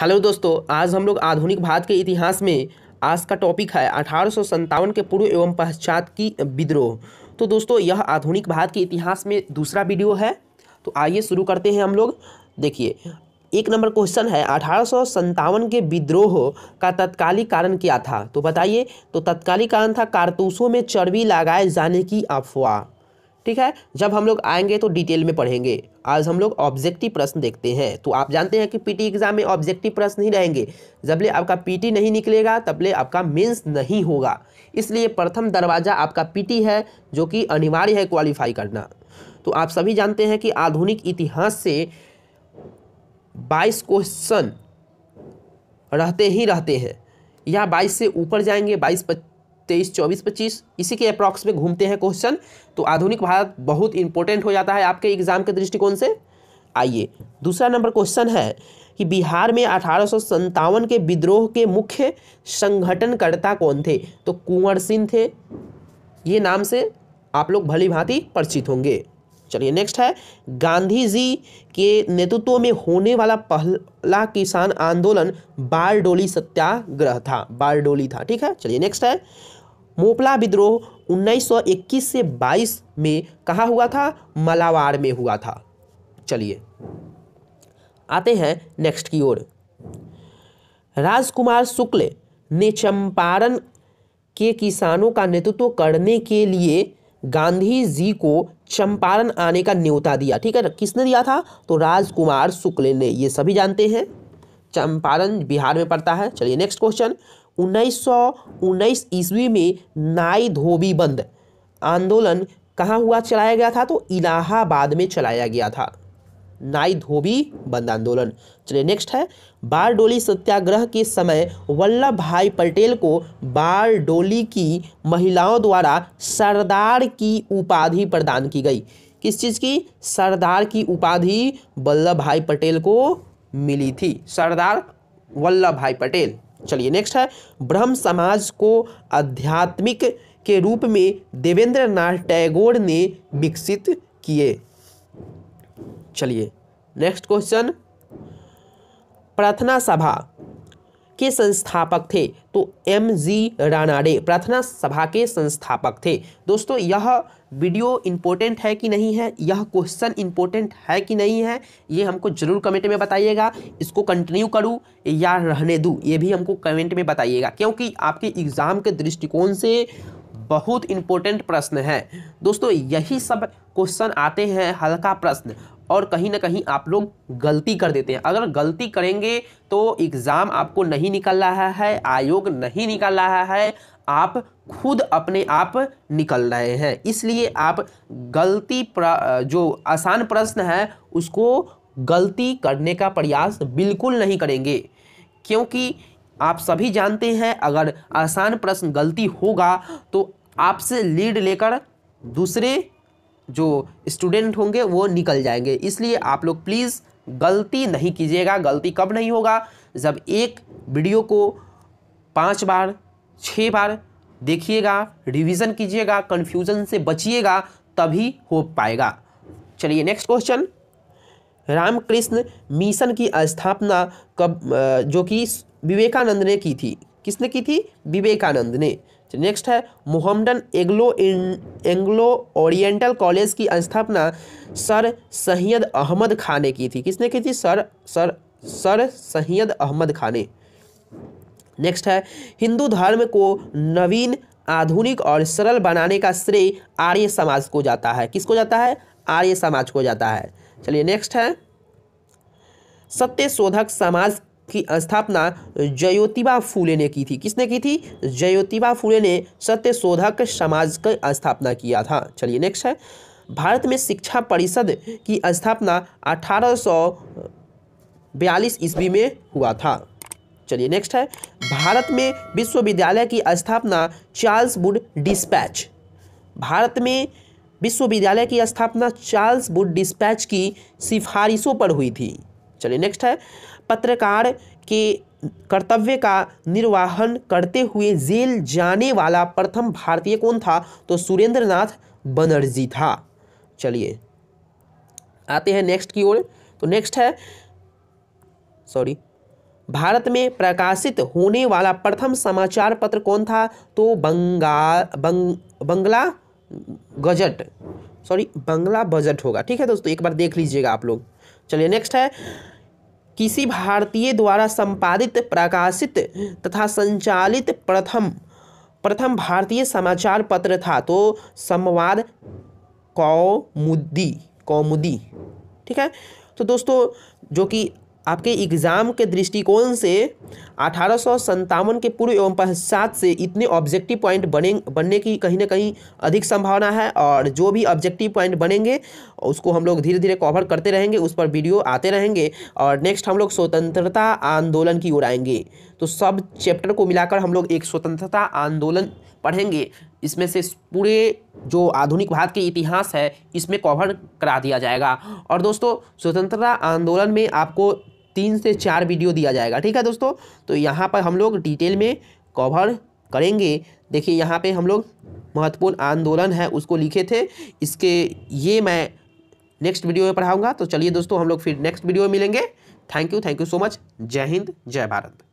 hello दोस्तों आज हम लोग आधुनिक भारत के इतिहास में आज का टॉपिक है अठारह के पूर्व एवं पश्चात की विद्रोह तो दोस्तों यह आधुनिक भारत के इतिहास में दूसरा वीडियो है तो आइए शुरू करते हैं हम लोग देखिए एक नंबर क्वेश्चन है अठारह के विद्रोह का तत्कालिक कारण क्या था तो बताइए तो तत्कालिक कारण था कारतूसों में चर्बी लगाए जाने की अफवाह ठीक है जब हम लोग आएंगे तो डिटेल में पढ़ेंगे आज हम लोग ऑब्जेक्टिव प्रश्न देखते हैं तो आप जानते हैं कि पीटी एग्जाम में ऑब्जेक्टिव प्रश्न ही रहेंगे जबले आपका पीटी नहीं निकलेगा तबले आपका मेंस नहीं होगा इसलिए प्रथम दरवाज़ा आपका पीटी है जो कि अनिवार्य है क्वालिफाई करना तो आप सभी जानते हैं कि आधुनिक इतिहास से बाईस क्वेश्चन रहते ही रहते हैं या बाईस से ऊपर जाएंगे बाईस तेईस चौबीस पच्चीस इसी के अप्रॉक्स में घूमते हैं क्वेश्चन तो आधुनिक भारत बहुत इंपॉर्टेंट हो जाता है आपके एग्जाम के दृष्टिकोण से आइए दूसरा नंबर क्वेश्चन है कि बिहार में अठारह के विद्रोह के मुख्य संगठनकर्ता कौन थे तो कुंवर सिंह थे ये नाम से आप लोग भली भांति परिचित होंगे चलिए नेक्स्ट है गांधी जी के नेतृत्व में होने वाला पहला किसान आंदोलन बारडोली सत्याग्रह था बारडोली था ठीक है चलिए नेक्स्ट है मोपला विद्रोह 1921 से 22 में कहाँ हुआ था मलावाड़ में हुआ था चलिए आते हैं नेक्स्ट की ओर राजकुमार शुक्ल ने चंपारण के किसानों का नेतृत्व करने के लिए गांधी जी को चंपारण आने का न्योता दिया ठीक है किसने दिया था तो राजकुमार शुक्ल ने ये सभी जानते हैं चंपारण बिहार में पड़ता है चलिए नेक्स्ट क्वेश्चन उन्नीस सौ उन्नीस ईस्वी में नाई धोबी बंद आंदोलन कहाँ हुआ चलाया गया था तो इलाहाबाद में चलाया गया था नाई धोबी बंद आंदोलन चलिए नेक्स्ट है बारडोली सत्याग्रह के समय वल्लभ भाई पटेल को बारडोली की महिलाओं द्वारा सरदार की उपाधि प्रदान की गई किस चीज़ की सरदार की उपाधि वल्लभ भाई पटेल को मिली थी सरदार वल्लभ भाई पटेल चलिए नेक्स्ट है ब्रह्म समाज को आध्यात्मिक के रूप में देवेंद्र नाथ टैगोर ने विकसित किए चलिए नेक्स्ट क्वेश्चन प्रार्थना सभा के संस्थापक थे तो एम जी रानाडे प्रार्थना सभा के संस्थापक थे दोस्तों यह वीडियो इम्पोर्टेंट है कि नहीं है यह क्वेश्चन इम्पोर्टेंट है कि नहीं है ये हमको जरूर कमेंट में बताइएगा इसको कंटिन्यू करूँ या रहने दूँ ये भी हमको कमेंट में बताइएगा क्योंकि आपके एग्ज़ाम के दृष्टिकोण से बहुत इम्पोर्टेंट प्रश्न है दोस्तों यही सब क्वेश्चन आते हैं हल्का प्रश्न और कहीं ना कहीं आप लोग गलती कर देते हैं अगर गलती करेंगे तो एग्ज़ाम आपको नहीं निकल रहा है आयोग नहीं निकल रहा है आप खुद अपने आप निकल रहे हैं इसलिए आप गलती जो आसान प्रश्न है उसको गलती करने का प्रयास बिल्कुल नहीं करेंगे क्योंकि आप सभी जानते हैं अगर आसान प्रश्न गलती होगा तो आपसे लीड लेकर दूसरे जो स्टूडेंट होंगे वो निकल जाएंगे इसलिए आप लोग प्लीज़ गलती नहीं कीजिएगा गलती कब नहीं होगा जब एक वीडियो को पाँच बार छः बार देखिएगा रिवीजन कीजिएगा कन्फ्यूजन से बचिएगा तभी हो पाएगा चलिए नेक्स्ट क्वेश्चन रामकृष्ण मिशन की स्थापना कब जो कि विवेकानंद ने की थी किसने की थी विवेकानंद ने नेक्स्ट है Mohammedan Anglo Anglo Oriental College की स्थापना सर सैयद अहमद खान ने की थी किसने की थी sir sir sir Syed Ahmad Khan ने नेक्स्ट है हिंदू धर्म को नवीन आधुनिक और सरल बनाने का श्रेय आर्य समाज को जाता है किसको जाता है आर्य समाज को जाता है चलिए नेक्स्ट है सत्य शोधक समाज की स्थापना जयोतिबा फूले ने की थी किसने की थी जयोतिबा फूले ने सत्य शोधक समाज का स्थापना किया था चलिए नेक्स्ट है भारत में शिक्षा परिषद की स्थापना अठारह बयालीस ईस्वी में हुआ था चलिए नेक्स्ट है भारत में विश्वविद्यालय की स्थापना चार्ल्स बुड डिस्पैच भारत में विश्वविद्यालय की स्थापना चार्ल्स बुड डिस्पैच की सिफारिशों पर हुई थी चलिए नेक्स्ट है पत्रकार के कर्तव्य का निर्वाहन करते हुए जेल जाने वाला प्रथम भारतीय कौन था तो सुरेंद्रनाथ बनर्जी था चलिए आते हैं नेक्स्ट की ओर तो नेक्स्ट है सॉरी भारत में प्रकाशित होने वाला प्रथम समाचार पत्र कौन था तो बंगाल बंग Bangla gazette sorry Bangla budget होगा ठीक है दोस्तों एक बार देख लीजिएगा आप लोग चलिए नेक्स्ट है किसी भारतीय द्वारा संपादित प्रकाशित तथा संचालित प्रथम प्रथम भारतीय समाचार पत्र था तो संवाद कौमुदी कौमुदी ठीक है तो दोस्तों जो कि आपके एग्ज़ाम के दृष्टिकोण से अठारह के पूर्व एवं पश्चात से इतने ऑब्जेक्टिव पॉइंट बने बनने की कहीं ना कहीं अधिक संभावना है और जो भी ऑब्जेक्टिव पॉइंट बनेंगे उसको हम लोग धीरे धीरे कवर करते रहेंगे उस पर वीडियो आते रहेंगे और नेक्स्ट हम लोग स्वतंत्रता आंदोलन की ओर आएंगे तो सब चैप्टर को मिलाकर हम लोग एक स्वतंत्रता आंदोलन पढ़ेंगे इसमें से पूरे जो आधुनिक भारत के इतिहास है इसमें कवर करा दिया जाएगा और दोस्तों स्वतंत्रता आंदोलन में आपको तीन से चार वीडियो दिया जाएगा ठीक है दोस्तों तो यहाँ पर हम लोग डिटेल में कवर करेंगे देखिए यहाँ पे हम लोग महत्वपूर्ण आंदोलन है उसको लिखे थे इसके ये मैं नेक्स्ट वीडियो में पढ़ाऊँगा तो चलिए दोस्तों हम लोग फिर नेक्स्ट वीडियो में मिलेंगे thank you thank you so much जय हिंद जय भारत